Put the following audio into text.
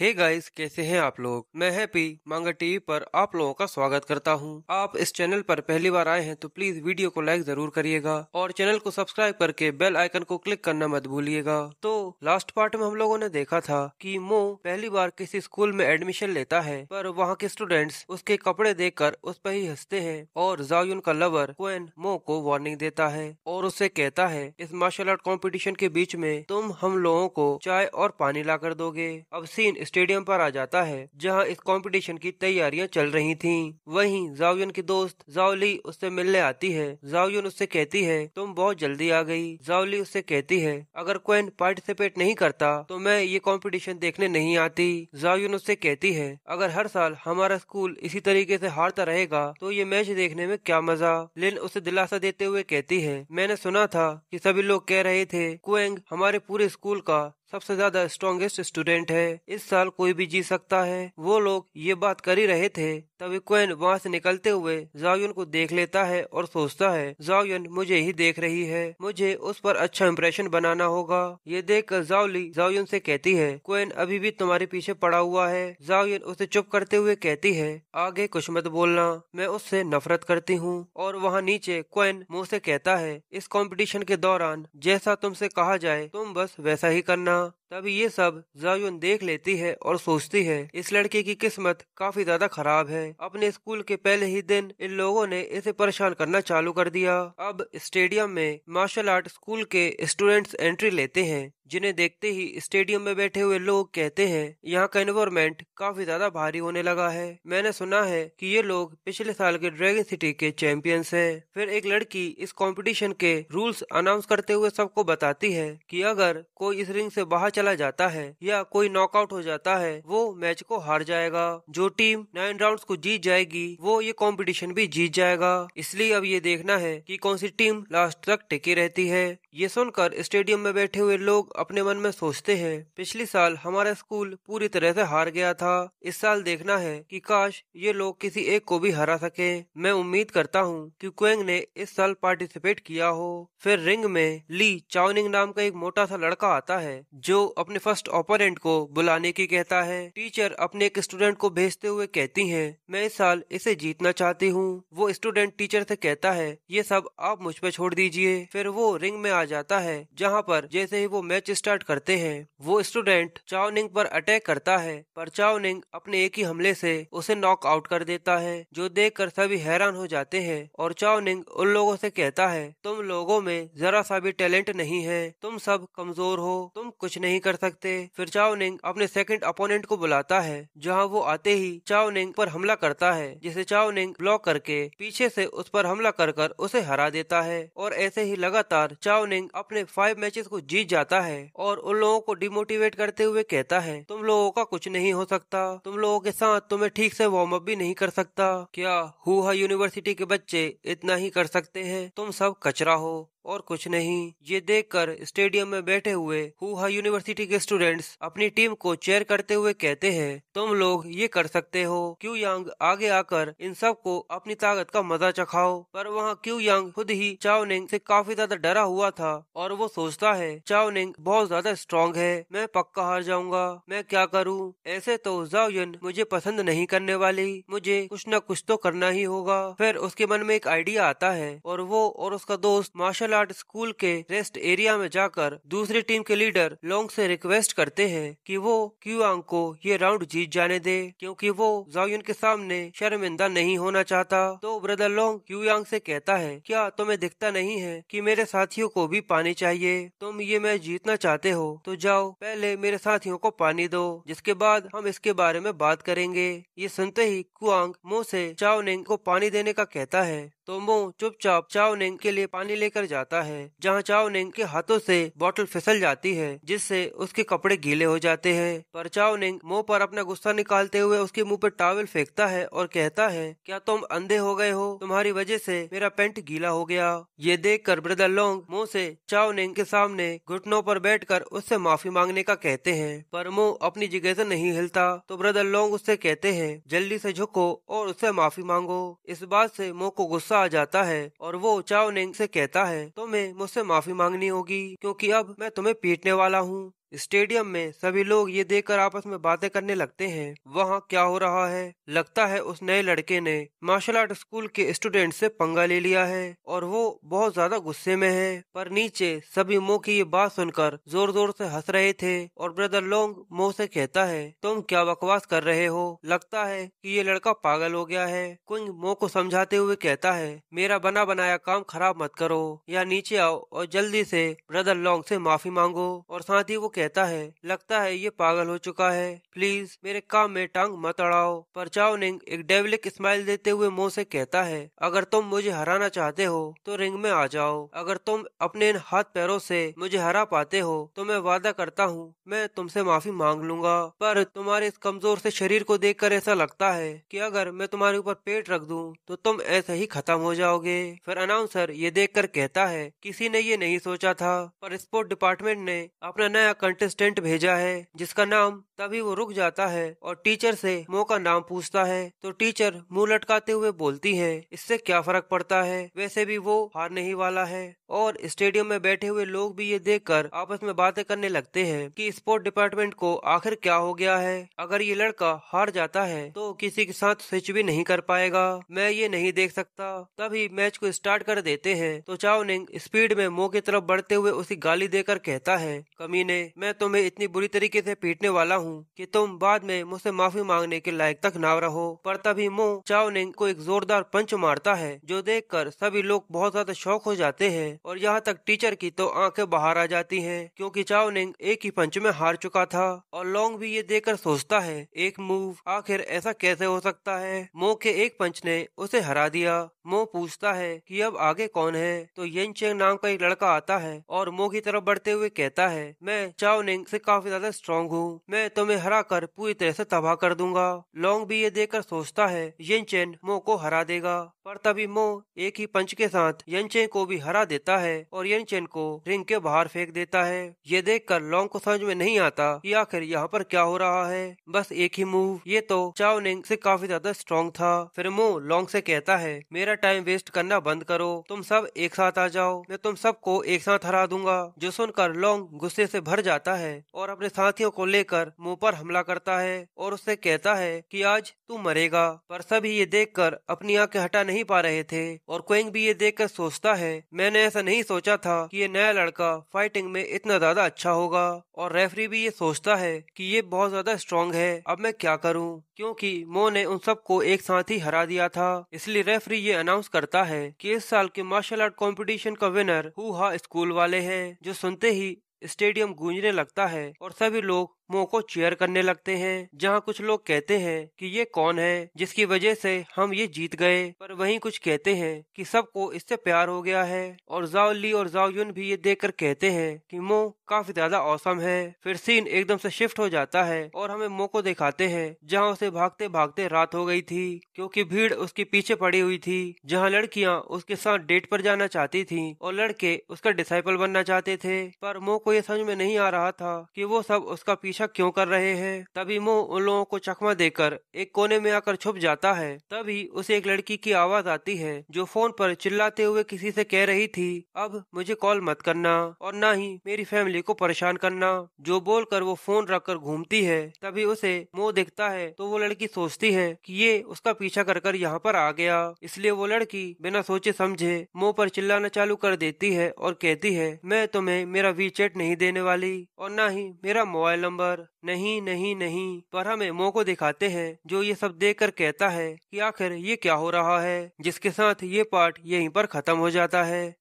हे hey guys कैसे हैं आप लोग मैं हैप्पी मांगा टीवी पर आप लोगों का स्वागत करता हूं आप इस चैनल पर पहली बार आए हैं तो प्लीज वीडियो को लाइक जरूर करिएगा और चैनल को सब्सक्राइब करके बेल आइकन को क्लिक करना मत भूलिएगा तो लास्ट पार्ट में हम लोगों ने देखा था कि मो पहली बार किसी स्कूल में एडमिशन लेता है पर वहाँ के स्टूडेंट्स उसके कपड़े देख कर उस पर ही हंसते है और जायुन का लवर क्वेन मो को वार्निंग देता है और उसे कहता है इस मार्शल आर्ट कॉम्पिटिशन के बीच में तुम हम लोगो को चाय और पानी ला कर दोगे अब सीन स्टेडियम पर आ जाता है जहां इस कंपटीशन की तैयारियां चल रही थीं। वहीं जावयन की दोस्त जावली उससे मिलने आती है जावयन उससे कहती है तुम बहुत जल्दी आ गई जावली उससे कहती है अगर क्वेन पार्टिसिपेट नहीं करता तो मैं ये कॉम्पिटिशन देखने नहीं आती जावयन उससे कहती है अगर हर साल हमारा स्कूल इसी तरीके ऐसी हारता रहेगा तो ये मैच देखने में क्या मजा लेन उसे दिलासा देते हुए कहती है मैंने सुना था की सभी लोग कह रहे थे कुएंग हमारे पूरे स्कूल का सबसे ज्यादा स्ट्रॉन्गेस्ट स्टूडेंट है इस साल कोई भी जी सकता है वो लोग ये बात कर ही रहे थे तभी क्वेन वहाँ से निकलते हुए जायुन को देख लेता है और सोचता है जायुन मुझे ही देख रही है मुझे उस पर अच्छा इम्प्रेशन बनाना होगा ये देख कर जावली जायुन से कहती है क्वेन अभी भी तुम्हारे पीछे पड़ा हुआ है जायुन उसे चुप करते हुए कहती है आगे कुछ मत बोलना मैं उससे नफरत करती हूँ और वहाँ नीचे क्वेन मुँह से कहता है इस कॉम्पिटिशन के दौरान जैसा तुमसे कहा जाए तुम बस वैसा ही करना तब ये सब जायुन देख लेती है और सोचती है इस लड़के की किस्मत काफी ज्यादा खराब है अपने स्कूल के पहले ही दिन इन लोगों ने इसे परेशान करना चालू कर दिया अब स्टेडियम में मार्शल आर्ट स्कूल के स्टूडेंट्स एंट्री लेते हैं जिन्हें देखते ही स्टेडियम में बैठे हुए लोग कहते हैं यहाँ का एनवायरमेंट काफी ज्यादा भारी होने लगा है मैंने सुना है कि ये लोग पिछले साल के ड्रैगन सिटी के चैंपियंस हैं। फिर एक लड़की इस कंपटीशन के रूल्स अनाउंस करते हुए सबको बताती है कि अगर कोई इस रिंग से बाहर चला जाता है या कोई नॉकआउट हो जाता है वो मैच को हार जाएगा जो टीम नाइन राउंड को जीत जाएगी वो ये कॉम्पिटिशन भी जीत जाएगा इसलिए अब ये देखना है की कौन सी टीम लास्ट तक टिकी रहती है ये सुनकर स्टेडियम में बैठे हुए लोग अपने मन में सोचते हैं पिछले साल हमारा स्कूल पूरी तरह से हार गया था इस साल देखना है कि काश ये लोग किसी एक को भी हरा सके मैं उम्मीद करता हूँ कि क्वेंग ने इस साल पार्टिसिपेट किया हो फिर रिंग में ली चाउनिंग नाम का एक मोटा सा लड़का आता है जो अपने फर्स्ट ओपोनेंट को बुलाने की कहता है टीचर अपने एक स्टूडेंट को भेजते हुए कहती है मैं इस साल इसे जीतना चाहती हूँ वो स्टूडेंट टीचर से कहता है ये सब आप मुझ पर छोड़ दीजिए फिर वो रिंग में आ जाता है जहां पर जैसे ही वो मैच स्टार्ट करते हैं वो स्टूडेंट चाउनिंग पर अटैक करता है पर चाउनिंग अपने एक ही हमले से उसे नॉक आउट कर देता है जो देख कर सभी हैरान हो जाते हैं और चाउनिंग उन लोगों से कहता है तुम लोगों में जरा सा भी टैलेंट नहीं है तुम सब कमजोर हो तुम कुछ नहीं कर सकते फिर चाउनिंग अपने सेकंड अपोनेंट को बुलाता है जहाँ वो आते ही चाउनिंग पर हमला करता है जिसे चाउनिंग ब्लॉक करके पीछे से उस पर हमला कर कर उसे हरा देता है और ऐसे ही लगातार चाउनिंग ओपनिंग अपने फाइव मैचेस को जीत जाता है और उन लोगों को डिमोटिवेट करते हुए कहता है तुम लोगों का कुछ नहीं हो सकता तुम लोगों के साथ तुम्हें ठीक से वार्म अप भी नहीं कर सकता क्या हुआ यूनिवर्सिटी के बच्चे इतना ही कर सकते हैं तुम सब कचरा हो और कुछ नहीं ये देखकर स्टेडियम में बैठे हुए हुआ यूनिवर्सिटी के स्टूडेंट्स अपनी टीम को चेयर करते हुए कहते हैं तुम लोग ये कर सकते हो क्यू यांग आगे आकर इन सब को अपनी ताकत का मजा चखाओ पर वहाँ क्यू यांग खुद ही चावनिंग से काफी ज्यादा डरा हुआ था और वो सोचता है चावनिंग बहुत ज्यादा स्ट्रॉन्ग है मैं पक्का हार जाऊंगा मैं क्या करूँ ऐसे तो जाओयन मुझे पसंद नहीं करने वाली मुझे कुछ न कुछ तो करना ही होगा फिर उसके मन में एक आइडिया आता है और वो और उसका दोस्त मार्शल डॉट स्कूल के रेस्ट एरिया में जाकर दूसरी टीम के लीडर लोंग से रिक्वेस्ट करते हैं कि वो क्यूआंग को ये राउंड जीत जाने दे क्योंकि वो जाउन के सामने शर्मिंदा नहीं होना चाहता तो ब्रदर लोंग क्यूयांग से कहता है क्या तुम्हें दिखता नहीं है कि मेरे साथियों को भी पानी चाहिए तुम ये मैच जीतना चाहते हो तो जाओ पहले मेरे साथियों को पानी दो जिसके बाद हम इसके बारे में बात करेंगे ये सुनते ही कुआंग मुँह से चाओनिंग को पानी देने का कहता है तो मो चुपचाप नेंग के लिए पानी लेकर जाता है जहाँ नेंग के हाथों से बोतल फिसल जाती है जिससे उसके कपड़े गीले हो जाते हैं पर चावनिंग मो पर अपना गुस्सा निकालते हुए उसके मुंह पर टॉवल फेंकता है और कहता है क्या तुम अंधे हो गए हो तुम्हारी वजह से मेरा पेंट गीला हो गया ये देख कर ब्रदर लोंग मुँह से नेंग के सामने घुटनों पर कर उससे माफी मांगने का कहते हैं पर मुँह अपनी जगह से नहीं हिलता तो ब्रदर लोंग उससे कहते हैं जल्दी से झुको और उससे माफी मांगो इस बात से मुँह को गुस्सा आ जाता है और वो चाओ नेंग से कहता है तुम्हें मुझसे माफी मांगनी होगी क्योंकि अब मैं तुम्हें पीटने वाला हूँ स्टेडियम में सभी लोग ये देखकर आपस में बातें करने लगते हैं वहाँ क्या हो रहा है लगता है उस नए लड़के ने मार्शल आर्ट स्कूल के स्टूडेंट से पंगा ले लिया है और वो बहुत ज्यादा गुस्से में है पर नीचे सभी मो की ये बात सुनकर जोर जोर से हंस रहे थे और ब्रदर लोंग मो से कहता है तुम क्या बकवास कर रहे हो लगता है कि ये लड़का पागल हो गया है कुंग मो को समझाते हुए कहता है मेरा बना बनाया काम खराब मत करो या नीचे आओ और जल्दी से ब्रदर लोंग से माफी मांगो और साथ ही वो कहता है लगता है ये पागल हो चुका है प्लीज मेरे काम में टांग मत अड़ाओ पर निंग एक डेवलिक स्माइल देते हुए मुंह से कहता है अगर तुम मुझे हराना चाहते हो तो रिंग में आ जाओ अगर तुम अपने इन हाथ पैरों से मुझे हरा पाते हो तो मैं वादा करता हूँ मैं तुमसे माफी मांग लूंगा पर तुम्हारे इस कमजोर से शरीर को देख ऐसा लगता है की अगर मैं तुम्हारे ऊपर पेट रख दू तो तुम ऐसे ही खत्म हो जाओगे फिर अनाउंसर ये देख कहता है किसी ने ये नहीं सोचा था पर स्पोर्ट डिपार्टमेंट ने अपना नया कंटेस्टेंट भेजा है जिसका नाम तभी वो रुक जाता है और टीचर से मो का नाम पूछता है तो टीचर मुंह लटकाते हुए बोलती है इससे क्या फर्क पड़ता है वैसे भी वो हारने ही वाला है और स्टेडियम में बैठे हुए लोग भी ये देखकर आपस में बातें करने लगते हैं कि स्पोर्ट डिपार्टमेंट को आखिर क्या हो गया है अगर ये लड़का हार जाता है तो किसी के साथ स्विच भी नहीं कर पाएगा मैं ये नहीं देख सकता तभी मैच को स्टार्ट कर देते हैं तो चावनिंग स्पीड में मो की तरफ बढ़ते हुए उसी गाली देकर कहता है कमीने मैं तुम्हें इतनी बुरी तरीके से पीटने वाला हूँ कि तुम बाद में मुझसे माफी मांगने के लायक तक ना रहो पर तभी मो चावनिंग को एक जोरदार पंच मारता है जो देखकर सभी लोग बहुत ज्यादा शौक हो जाते हैं और यहाँ तक टीचर की तो आंखें बाहर आ जाती हैं क्योंकि चावनिंग एक ही पंच में हार चुका था और लॉन्ग भी ये देखकर सोचता है एक मूव आखिर ऐसा कैसे हो सकता है मो के एक पंच ने उसे हरा दिया मो पूछता है कि अब आगे कौन है तो येन चेंग नाम का एक लड़का आता है और मो की तरफ बढ़ते हुए कहता है मैं डाउनिंग से काफी ज्यादा स्ट्रांग हूँ मैं तुम्हें हरा कर पूरी तरह से तबाह कर दूंगा लॉन्ग भी ये देखकर सोचता है यंचेन मो को हरा देगा पर तभी मो एक ही पंच के साथ यंचेन को भी हरा देता है और यंचेन को रिंग के बाहर फेंक देता है ये देखकर लॉन्ग को समझ में नहीं आता कि आखिर यहाँ पर क्या हो रहा है बस एक ही मूव ये तो चावनिंग से काफी ज्यादा स्ट्रांग था फिर मो लॉन्ग से कहता है मेरा टाइम वेस्ट करना बंद करो तुम सब एक साथ आ जाओ मैं तुम सबको एक साथ हरा दूंगा जो सुनकर लॉन्ग गुस्से से भर जाता आता है और अपने साथियों को लेकर मुंह पर हमला करता है और उससे कहता है कि आज तू मरेगा पर सभी ये देखकर अपनी आंखें हटा नहीं पा रहे थे और क्वेंग भी ये देखकर सोचता है मैंने ऐसा नहीं सोचा था कि ये नया लड़का फाइटिंग में इतना ज्यादा अच्छा होगा और रेफरी भी ये सोचता है की ये बहुत ज्यादा स्ट्रांग है अब मैं क्या करूँ क्योंकि मो ने उन सबको एक साथ ही हरा दिया था इसलिए रेफरी ये अनाउंस करता है कि इस साल के मार्शल आर्ट कंपटीशन का विनर हुहा स्कूल वाले हैं जो सुनते ही स्टेडियम गूंजने लगता है और सभी लोग मुंह को चेयर करने लगते हैं जहाँ कुछ लोग कहते हैं कि ये कौन है जिसकी वजह से हम ये जीत गए पर वहीं कुछ कहते हैं कि सबको इससे प्यार हो गया है और जाओ ली और जाओ भी ये देख कर कहते हैं कि मो काफी ज्यादा औसम है फिर सीन एकदम से शिफ्ट हो जाता है और हमें मोह को दिखाते हैं जहाँ उसे भागते भागते रात हो गई थी क्योंकि भीड़ उसके पीछे पड़ी हुई थी जहाँ लड़कियाँ उसके साथ डेट पर जाना चाहती थी और लड़के उसका डिसाइपल बनना चाहते थे पर मोह को ये समझ में नहीं आ रहा था कि वो सब उसका पीछा पीछा अच्छा क्यों कर रहे हैं तभी मोह उन लोगों को चकमा देकर एक कोने में आकर छुप जाता है तभी उसे एक लड़की की आवाज आती है जो फोन पर चिल्लाते हुए किसी से कह रही थी अब मुझे कॉल मत करना और न ही मेरी फैमिली को परेशान करना जो बोलकर वो फोन रख कर घूमती है तभी उसे मोह दिखता है तो वो लड़की सोचती है की ये उसका पीछा कर कर यहाँ पर आ गया इसलिए वो लड़की बिना सोचे समझे मुँह पर चिल्लाना चालू कर देती है और कहती है मैं तुम्हें मेरा वी नहीं देने वाली और न ही मेरा मोबाइल नंबर पर नहीं नहीं नहीं पर हम एमो को दिखाते हैं जो ये सब देख कर कहता है कि आखिर ये क्या हो रहा है जिसके साथ ये पार्ट यहीं पर खत्म हो जाता है